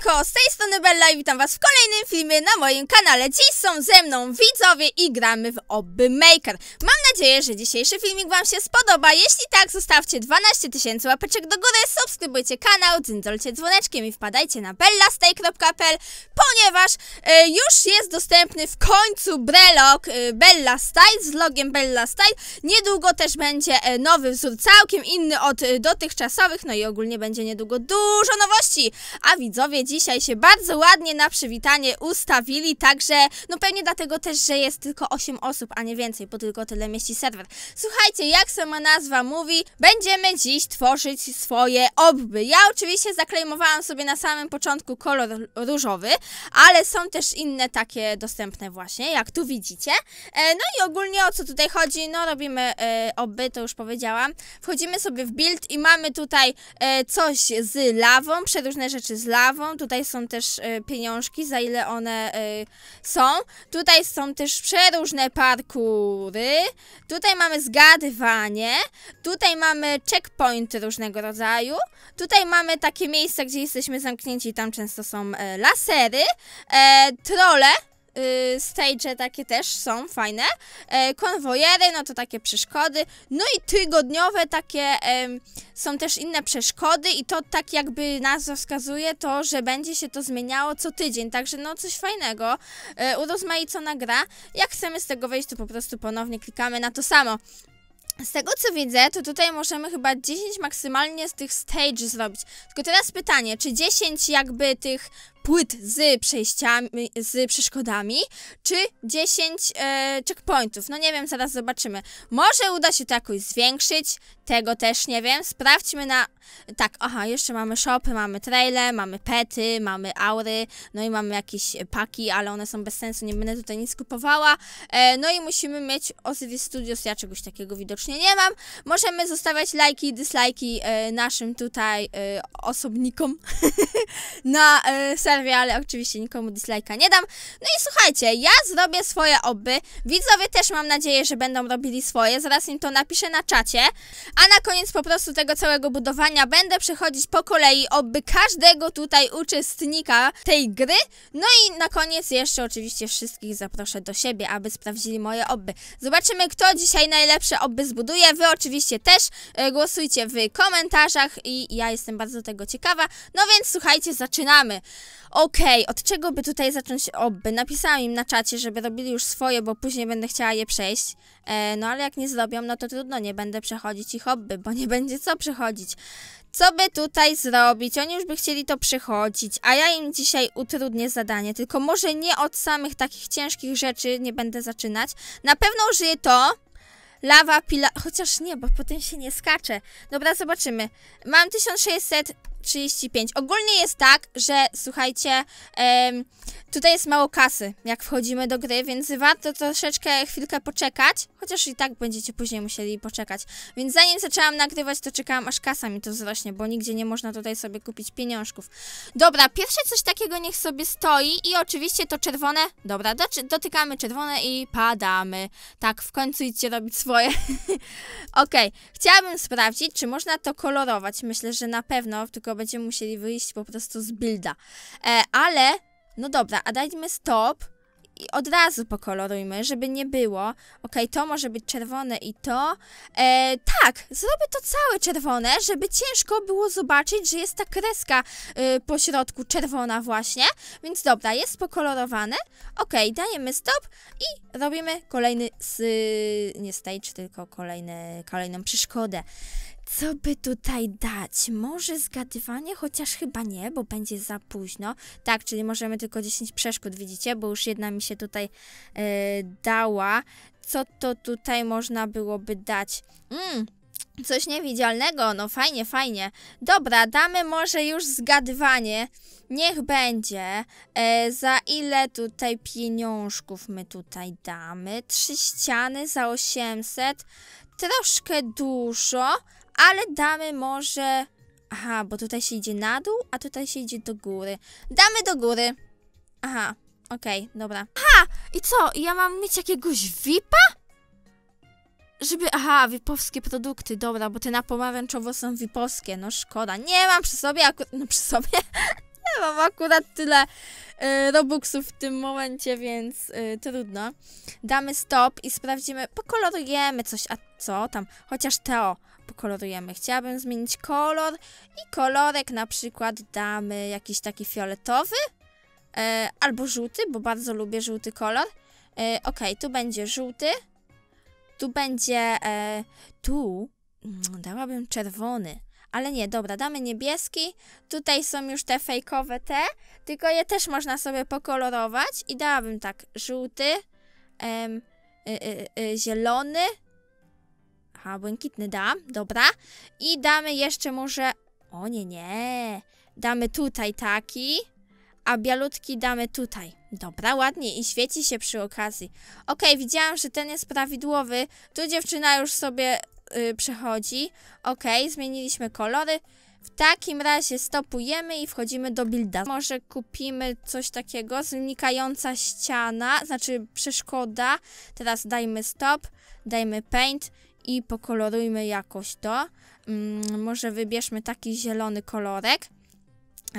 Siemanko, z tej strony Bella i witam was w kolejnym filmie na moim kanale. Dziś są ze mną widzowie i gramy w Obby Maker. Mam nadzieję, że dzisiejszy filmik wam się spodoba. Jeśli tak, zostawcie 12 tysięcy łapeczek do góry, subskrybujcie kanał, dzyndolcie dzwoneczkiem i wpadajcie na bellastay.pl, ponieważ e, już jest dostępny w końcu brelog e, Bella Style z logiem Bella Style. Niedługo też będzie e, nowy wzór, całkiem inny od dotychczasowych, no i ogólnie będzie niedługo dużo nowości. A widzowie dzisiaj się bardzo ładnie na przywitanie ustawili, także no pewnie dlatego też, że jest tylko 8 osób, a nie więcej, bo tylko tyle mieści serwer. Słuchajcie, jak sama nazwa mówi, będziemy dziś tworzyć swoje obby. Ja oczywiście zaklejmowałam sobie na samym początku kolor różowy, ale są też inne takie dostępne właśnie, jak tu widzicie. E, no i ogólnie o co tutaj chodzi, no robimy e, obby, to już powiedziałam. Wchodzimy sobie w build i mamy tutaj e, coś z lawą, przeróżne rzeczy z lawą, tutaj są też e, pieniążki, za ile one e, są. Tutaj są też przeróżne parkury. Tutaj mamy zgadywanie. Tutaj mamy checkpointy różnego rodzaju. Tutaj mamy takie miejsca, gdzie jesteśmy zamknięci, tam często są e, lasery, trole y, stage takie też są fajne. E, konwojery, no to takie przeszkody. No i tygodniowe takie e, są też inne przeszkody i to tak jakby nazwa wskazuje to, że będzie się to zmieniało co tydzień. Także no coś fajnego, e, urozmaicona gra. Jak chcemy z tego wejść, to po prostu ponownie klikamy na to samo. Z tego co widzę, to tutaj możemy chyba 10 maksymalnie z tych stage zrobić. Tylko teraz pytanie, czy 10 jakby tych płyt z przejściami, z przeszkodami, czy 10 e, checkpointów. No nie wiem, zaraz zobaczymy. Może uda się to jakoś zwiększyć, tego też nie wiem. Sprawdźmy na... Tak, aha, jeszcze mamy shopy, mamy trailer mamy pety, mamy aury, no i mamy jakieś paki, ale one są bez sensu, nie będę tutaj nic kupowała. E, no i musimy mieć Osiris Studios, ja czegoś takiego widocznie nie mam. Możemy zostawiać lajki i dyslajki e, naszym tutaj e, osobnikom na e, przerwie, ale oczywiście nikomu dislike'a nie dam. No i słuchajcie, ja zrobię swoje oby. Widzowie też mam nadzieję, że będą robili swoje. Zaraz im to napiszę na czacie. A na koniec po prostu tego całego budowania będę przechodzić po kolei oby każdego tutaj uczestnika tej gry. No i na koniec jeszcze oczywiście wszystkich zaproszę do siebie, aby sprawdzili moje oby. Zobaczymy, kto dzisiaj najlepsze oby zbuduje. Wy oczywiście też e, głosujcie w komentarzach i ja jestem bardzo tego ciekawa. No więc słuchajcie, zaczynamy okej, okay, od czego by tutaj zacząć oby? Napisałam im na czacie, żeby robili już swoje, bo później będę chciała je przejść. E, no ale jak nie zrobią, no to trudno, nie będę przechodzić ich hobby, bo nie będzie co przechodzić. Co by tutaj zrobić? Oni już by chcieli to przechodzić, a ja im dzisiaj utrudnię zadanie, tylko może nie od samych takich ciężkich rzeczy nie będę zaczynać. Na pewno użyję to, Lawa, pila... Chociaż nie, bo potem się nie skacze. Dobra, zobaczymy. Mam 1635. Ogólnie jest tak, że słuchajcie... Em, Tutaj jest mało kasy, jak wchodzimy do gry, więc warto troszeczkę chwilkę poczekać, chociaż i tak będziecie później musieli poczekać. Więc zanim zaczęłam nagrywać, to czekałam aż kasa mi to wzrośnie, bo nigdzie nie można tutaj sobie kupić pieniążków. Dobra, pierwsze coś takiego niech sobie stoi i oczywiście to czerwone, dobra, do, dotykamy czerwone i padamy. Tak, w końcu idźcie robić swoje. ok, chciałabym sprawdzić, czy można to kolorować. Myślę, że na pewno, tylko będziemy musieli wyjść po prostu z builda. E, ale no dobra, a dajmy stop i od razu pokolorujmy, żeby nie było. Ok, to może być czerwone i to. E, tak, zrobię to całe czerwone, żeby ciężko było zobaczyć, że jest ta kreska y, po środku czerwona właśnie. Więc dobra, jest pokolorowane. Ok, dajemy stop i robimy kolejny, z, y, nie stage, tylko kolejne, kolejną przeszkodę. Co by tutaj dać? Może zgadywanie? Chociaż chyba nie, bo będzie za późno. Tak, czyli możemy tylko 10 przeszkód, widzicie? Bo już jedna mi się tutaj e, dała. Co to tutaj można byłoby dać? Mm, Coś niewidzialnego, no fajnie, fajnie. Dobra, damy może już zgadywanie. Niech będzie. E, za ile tutaj pieniążków my tutaj damy? Trzy ściany za 800. Troszkę dużo, ale damy może... Aha, bo tutaj się idzie na dół, a tutaj się idzie do góry. Damy do góry. Aha, okej, okay, dobra. Aha, i co? Ja mam mieć jakiegoś VIPa? Żeby, aha, wipowskie produkty, dobra, bo te na pomarańczowo są wipowskie, no szkoda. Nie mam przy sobie akurat, no przy sobie, nie mam akurat tyle y, robuxów w tym momencie, więc y, trudno. Damy stop i sprawdzimy, pokolorujemy coś, a co tam, chociaż to, pokolorujemy. Chciałabym zmienić kolor i kolorek na przykład damy jakiś taki fioletowy e, albo żółty, bo bardzo lubię żółty kolor. E, ok, tu będzie żółty, tu będzie, e, tu mm, dałabym czerwony. Ale nie, dobra, damy niebieski. Tutaj są już te fejkowe te, tylko je też można sobie pokolorować i dałabym tak żółty, em, y, y, y, zielony, Aha, błękitny dam, dobra. I damy jeszcze może... O nie, nie. Damy tutaj taki, a bialutki damy tutaj. Dobra, ładnie i świeci się przy okazji. Okej, okay, widziałam, że ten jest prawidłowy. Tu dziewczyna już sobie yy, przechodzi. Okej, okay, zmieniliśmy kolory. W takim razie stopujemy i wchodzimy do builda. Może kupimy coś takiego, znikająca ściana, znaczy przeszkoda. Teraz dajmy stop, dajmy paint i pokolorujmy jakoś to. Mm, może wybierzmy taki zielony kolorek.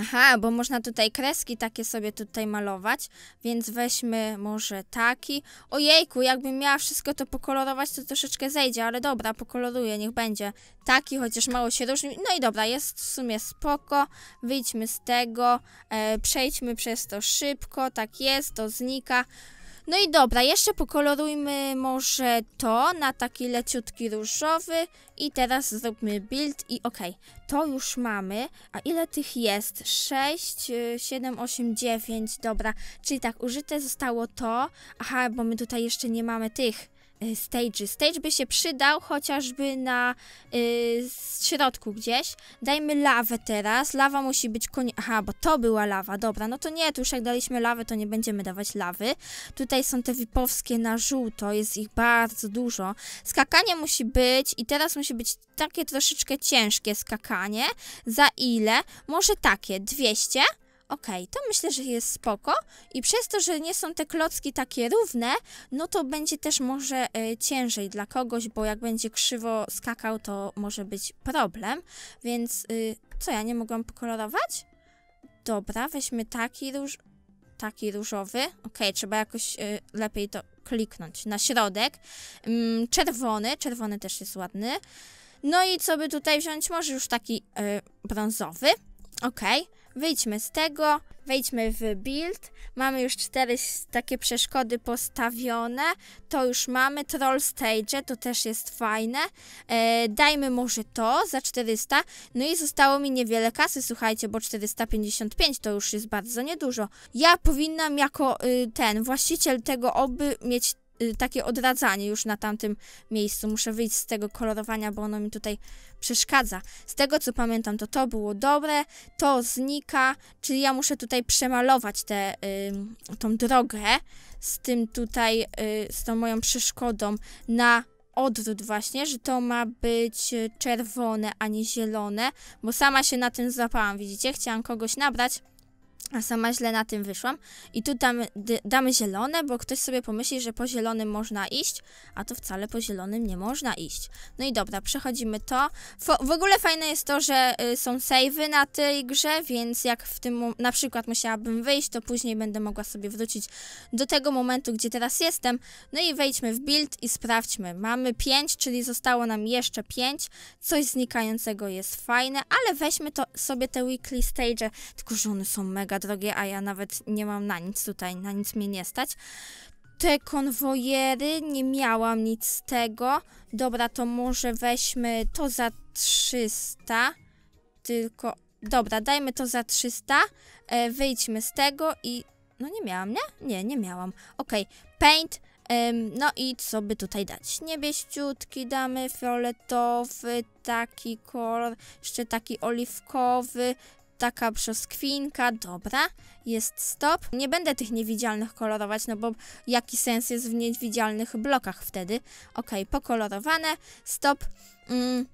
Aha, bo można tutaj kreski takie sobie tutaj malować, więc weźmy może taki. Ojejku, jakbym miała wszystko to pokolorować, to troszeczkę zejdzie, ale dobra, pokoloruję, niech będzie taki, chociaż mało się różni. No i dobra, jest w sumie spoko, wyjdźmy z tego, e, przejdźmy przez to szybko, tak jest, to znika. No i dobra, jeszcze pokolorujmy może to na taki leciutki różowy i teraz zróbmy build i ok, to już mamy, a ile tych jest? 6, 7, 8, 9, dobra, czyli tak, użyte zostało to, aha, bo my tutaj jeszcze nie mamy tych Y, stage. Stage by się przydał chociażby na yy, środku gdzieś. Dajmy lawę teraz. Lawa musi być konie... Aha, bo to była lawa. Dobra, no to nie, tu już jak daliśmy lawę, to nie będziemy dawać lawy. Tutaj są te wipowskie na żółto, jest ich bardzo dużo. Skakanie musi być i teraz musi być takie troszeczkę ciężkie skakanie. Za ile? Może takie, 200. Okej, okay, to myślę, że jest spoko i przez to, że nie są te klocki takie równe, no to będzie też może y, ciężej dla kogoś, bo jak będzie krzywo skakał, to może być problem, więc y, co, ja nie mogłam pokolorować? Dobra, weźmy taki róż... taki różowy. Ok, trzeba jakoś y, lepiej to kliknąć. Na środek. Mm, czerwony, czerwony też jest ładny. No i co by tutaj wziąć? Może już taki y, brązowy. Okej. Okay. Wyjdźmy z tego, wejdźmy w build. Mamy już cztery takie przeszkody postawione. To już mamy. Troll stage, to też jest fajne. E, dajmy może to za 400. No i zostało mi niewiele kasy, słuchajcie, bo 455 to już jest bardzo niedużo. Ja powinnam jako y, ten właściciel tego oby mieć Y, takie odradzanie już na tamtym miejscu. Muszę wyjść z tego kolorowania, bo ono mi tutaj przeszkadza. Z tego co pamiętam, to to było dobre, to znika, czyli ja muszę tutaj przemalować tę tą drogę z tym tutaj, y, z tą moją przeszkodą na odwrót właśnie, że to ma być czerwone, a nie zielone, bo sama się na tym złapałam, widzicie? Chciałam kogoś nabrać, a sama źle na tym wyszłam. I tu damy, damy zielone, bo ktoś sobie pomyśli, że po zielonym można iść, a to wcale po zielonym nie można iść. No i dobra, przechodzimy to. Fo w ogóle fajne jest to, że y, są savey na tej grze, więc jak w tym na przykład musiałabym wyjść, to później będę mogła sobie wrócić do tego momentu, gdzie teraz jestem. No i wejdźmy w build i sprawdźmy. Mamy 5, czyli zostało nam jeszcze 5. Coś znikającego jest fajne, ale weźmy to sobie te weekly stage, tylko że one są mega mega drogie, a ja nawet nie mam na nic tutaj, na nic mnie nie stać. Te konwojery, nie miałam nic z tego. Dobra, to może weźmy to za 300. Tylko, dobra, dajmy to za 300. E, wyjdźmy z tego i... No nie miałam, nie? Nie, nie miałam. Okej, okay. paint... No i co by tutaj dać? Niebieściutki damy, fioletowy, taki kolor, jeszcze taki oliwkowy, taka przeskwinka, dobra, jest stop. Nie będę tych niewidzialnych kolorować, no bo jaki sens jest w niewidzialnych blokach wtedy. Ok, pokolorowane, stop. Mm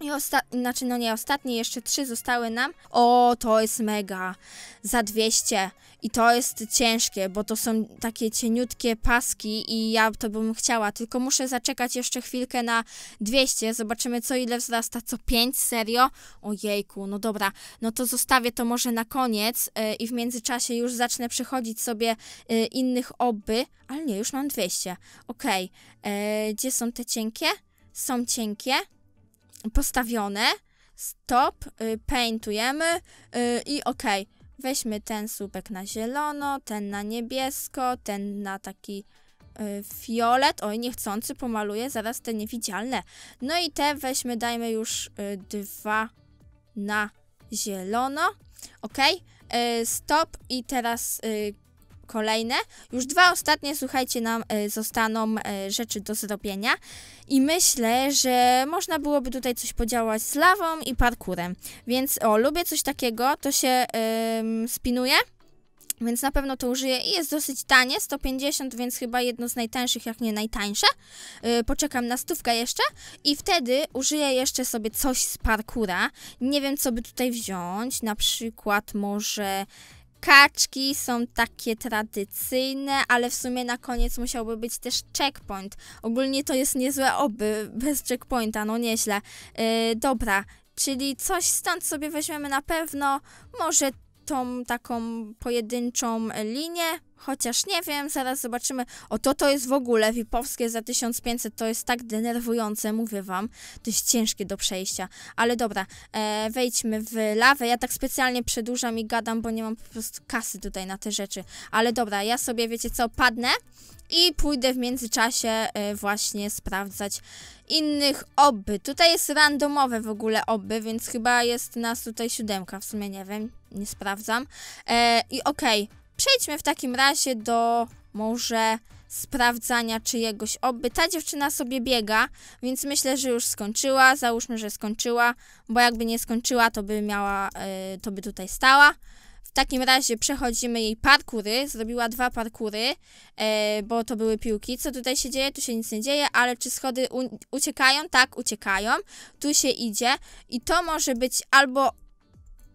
i ostatni, znaczy no nie ostatnie, jeszcze trzy zostały nam. O, to jest mega. Za 200. I to jest ciężkie, bo to są takie cieniutkie paski i ja to bym chciała. Tylko muszę zaczekać jeszcze chwilkę na 200. Zobaczymy co ile wzrasta. Co 5? Serio? Ojejku, no dobra. No to zostawię to może na koniec yy, i w międzyczasie już zacznę przychodzić sobie yy, innych oby. Ale nie, już mam 200. Okej. Okay. E, yy, gdzie są te cienkie? Są cienkie postawione. Stop, y, paintujemy y, i ok. Weźmy ten słupek na zielono, ten na niebiesko, ten na taki y, fiolet, oj niechcący pomaluję zaraz te niewidzialne. No i te weźmy, dajmy już dwa na zielono, ok, stop i teraz kolejne. Już dwa ostatnie, słuchajcie, nam e, zostaną e, rzeczy do zrobienia i myślę, że można byłoby tutaj coś podziałać z lawą i parkurem. Więc o, lubię coś takiego, to się spinuje. Więc na pewno to użyję i jest dosyć tanie, 150, więc chyba jedno z najtańszych, jak nie najtańsze. Yy, poczekam na stówkę jeszcze i wtedy użyję jeszcze sobie coś z parkura. Nie wiem, co by tutaj wziąć, na przykład może kaczki są takie tradycyjne, ale w sumie na koniec musiałby być też checkpoint. Ogólnie to jest niezłe oby bez checkpointa, no nieźle. Yy, dobra, czyli coś stąd sobie weźmiemy na pewno, może tą taką pojedynczą linię. Chociaż nie wiem, zaraz zobaczymy. O, to to jest w ogóle Wipowskie za 1500, to jest tak denerwujące, mówię wam. To jest ciężkie do przejścia. Ale dobra, e, wejdźmy w lawę. Ja tak specjalnie przedłużam i gadam, bo nie mam po prostu kasy tutaj na te rzeczy. Ale dobra, ja sobie, wiecie co, padnę i pójdę w międzyczasie e, właśnie sprawdzać innych oby. Tutaj jest randomowe w ogóle oby, więc chyba jest nas tutaj siódemka, w sumie nie wiem, nie sprawdzam. E, I okej, okay. Przejdźmy w takim razie do może sprawdzania czyjegoś oby. Ta dziewczyna sobie biega, więc myślę, że już skończyła. Załóżmy, że skończyła, bo jakby nie skończyła, to by miała, yy, to by tutaj stała. W takim razie przechodzimy jej parkury. Zrobiła dwa parkury, yy, bo to były piłki. Co tutaj się dzieje? Tu się nic nie dzieje, ale czy schody uciekają? Tak, uciekają. Tu się idzie i to może być albo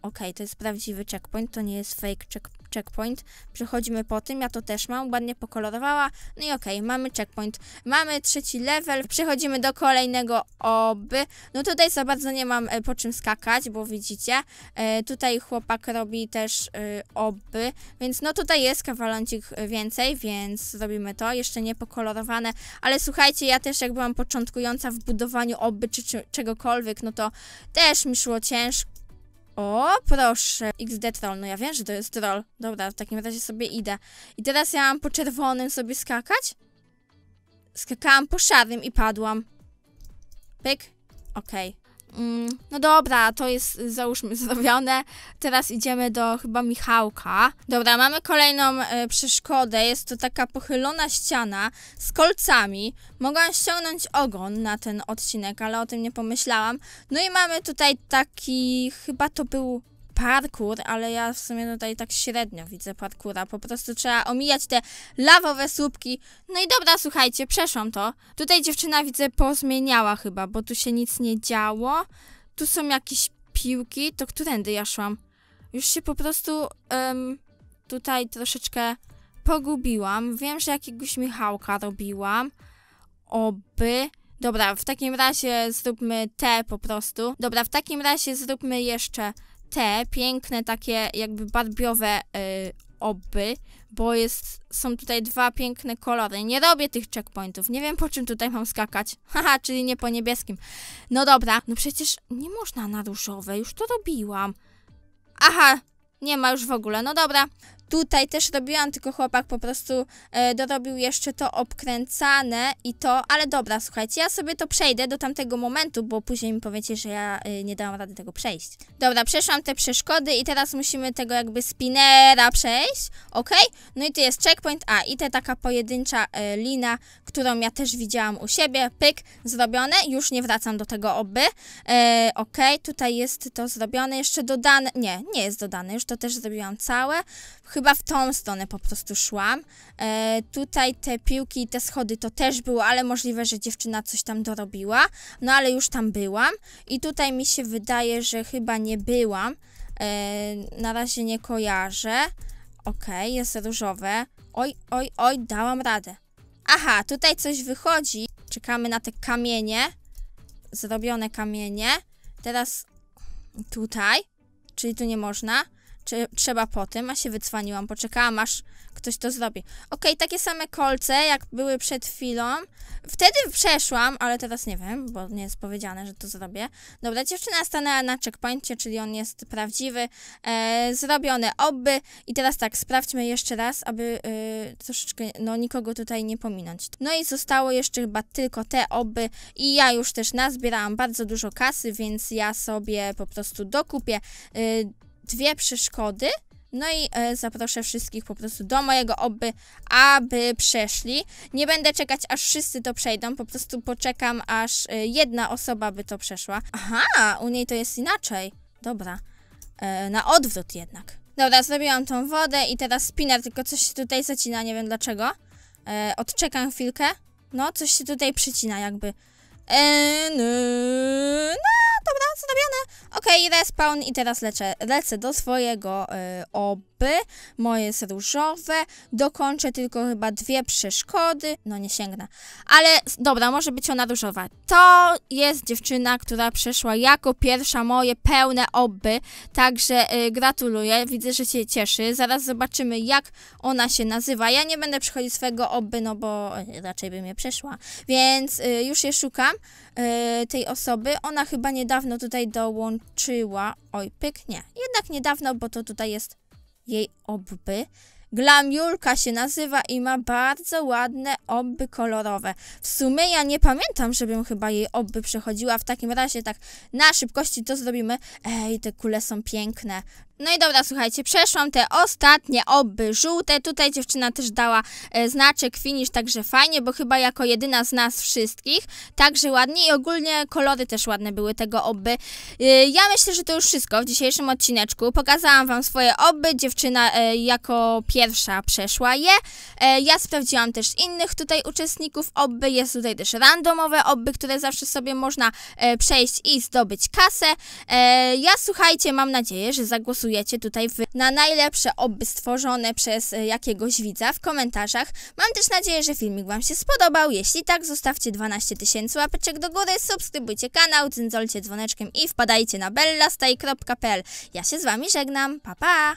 Okej, okay, to jest prawdziwy checkpoint, to nie jest fake checkpoint checkpoint. Przechodzimy po tym, ja to też mam, ładnie pokolorowała. No i okej, okay, mamy checkpoint. Mamy trzeci level, przechodzimy do kolejnego oby. No tutaj za bardzo nie mam e, po czym skakać, bo widzicie, e, tutaj chłopak robi też e, oby, więc no tutaj jest kawalącik więcej, więc zrobimy to. Jeszcze nie pokolorowane, ale słuchajcie, ja też jak byłam początkująca w budowaniu oby czy, czy czegokolwiek, no to też mi szło ciężko o, proszę. XD troll. No ja wiem, że to jest troll. Dobra, w takim razie sobie idę. I teraz ja mam po czerwonym sobie skakać? Skakałam po szarym i padłam. Pyk. Okej. Okay. Mm, no dobra, to jest załóżmy zrobione. Teraz idziemy do chyba Michałka. Dobra, mamy kolejną y, przeszkodę. Jest to taka pochylona ściana z kolcami. Mogłam ściągnąć ogon na ten odcinek, ale o tym nie pomyślałam. No i mamy tutaj taki, chyba to był parkour, ale ja w sumie tutaj tak średnio widzę parkura. Po prostu trzeba omijać te lawowe słupki. No i dobra, słuchajcie, przeszłam to. Tutaj dziewczyna widzę pozmieniała chyba, bo tu się nic nie działo. Tu są jakieś piłki. To którędy ja szłam? Już się po prostu um, tutaj troszeczkę pogubiłam. Wiem, że jakiegoś Michałka robiłam. Oby. Dobra, w takim razie zróbmy te po prostu. Dobra, w takim razie zróbmy jeszcze te piękne takie jakby badbiowe yy, oby, bo jest, są tutaj dwa piękne kolory. Nie robię tych checkpointów, nie wiem po czym tutaj mam skakać. Haha, czyli nie po niebieskim. No dobra, no przecież nie można na różowe, już to robiłam. Aha, nie ma już w ogóle, no dobra. Tutaj też robiłam, tylko chłopak po prostu e, dorobił jeszcze to obkręcane i to, ale dobra, słuchajcie, ja sobie to przejdę do tamtego momentu, bo później mi powiecie, że ja e, nie dałam rady tego przejść. Dobra, przeszłam te przeszkody i teraz musimy tego jakby spinera przejść, ok? No i tu jest checkpoint, a i te taka pojedyncza e, lina, którą ja też widziałam u siebie, pyk, zrobione, już nie wracam do tego oby, e, ok, tutaj jest to zrobione, jeszcze dodane, nie, nie jest dodane, już to też zrobiłam całe, chyba w tą stronę po prostu szłam. E, tutaj te piłki i te schody to też było, ale możliwe, że dziewczyna coś tam dorobiła, no ale już tam byłam i tutaj mi się wydaje, że chyba nie byłam. E, na razie nie kojarzę. Okej, jest różowe. Oj, oj, oj, dałam radę. Aha, tutaj coś wychodzi. Czekamy na te kamienie. Zrobione kamienie. Teraz tutaj, czyli tu nie można czy, trzeba po tym, a się wycwaniłam, poczekałam aż ktoś to zrobi. Ok, takie same kolce, jak były przed chwilą. Wtedy przeszłam, ale teraz nie wiem, bo nie jest powiedziane, że to zrobię. Dobra, dziewczyna stanęła na checkpointcie, czyli on jest prawdziwy. E, zrobione oby. I teraz tak, sprawdźmy jeszcze raz, aby e, troszeczkę, no nikogo tutaj nie pominąć. No i zostało jeszcze chyba tylko te oby i ja już też nazbierałam bardzo dużo kasy, więc ja sobie po prostu dokupię... E, dwie przeszkody. No i e, zaproszę wszystkich po prostu do mojego oby, aby przeszli. Nie będę czekać, aż wszyscy to przejdą, po prostu poczekam, aż e, jedna osoba by to przeszła. Aha, u niej to jest inaczej. Dobra, e, na odwrót jednak. Dobra, zrobiłam tą wodę i teraz spinner, tylko coś się tutaj zacina, nie wiem dlaczego. E, odczekam chwilkę. No, coś się tutaj przycina jakby. E, no, no dobra, zrobione. Okej, okay, respawn i teraz leczę, lecę do swojego y, oby. Moje jest różowe. Dokończę tylko chyba dwie przeszkody. No nie sięgnę. Ale dobra, może być ona różowa. To jest dziewczyna, która przeszła jako pierwsza moje pełne oby. Także y, gratuluję. Widzę, że się cieszy. Zaraz zobaczymy, jak ona się nazywa. Ja nie będę przychodzić swojego oby, no bo y, raczej bym je przeszła. Więc y, już je szukam y, tej osoby. Ona chyba nie niedawno tutaj dołączyła, oj pyk, nie, jednak niedawno, bo to tutaj jest jej obby. Glamiulka się nazywa i ma bardzo ładne obby kolorowe. W sumie ja nie pamiętam, żebym chyba jej obby przechodziła. W takim razie tak na szybkości to zrobimy. Ej, te kule są piękne. No i dobra, słuchajcie, przeszłam te ostatnie oby żółte. Tutaj dziewczyna też dała e, znaczek finish, także fajnie, bo chyba jako jedyna z nas wszystkich. Także ładnie i ogólnie kolory też ładne były tego oby. E, ja myślę, że to już wszystko w dzisiejszym odcineczku. Pokazałam wam swoje oby, dziewczyna e, jako pierwsza przeszła je. E, ja sprawdziłam też innych tutaj uczestników oby. Jest tutaj też randomowe oby, które zawsze sobie można e, przejść i zdobyć kasę. E, ja słuchajcie, mam nadzieję, że zagłosuję tutaj na najlepsze oby stworzone przez e, jakiegoś widza w komentarzach. Mam też nadzieję, że filmik Wam się spodobał. Jeśli tak, zostawcie 12 tysięcy łapeczek do góry, subskrybujcie kanał, dzyndzolcie dzwoneczkiem i wpadajcie na bellastay.pl. Ja się z Wami żegnam. Pa, pa!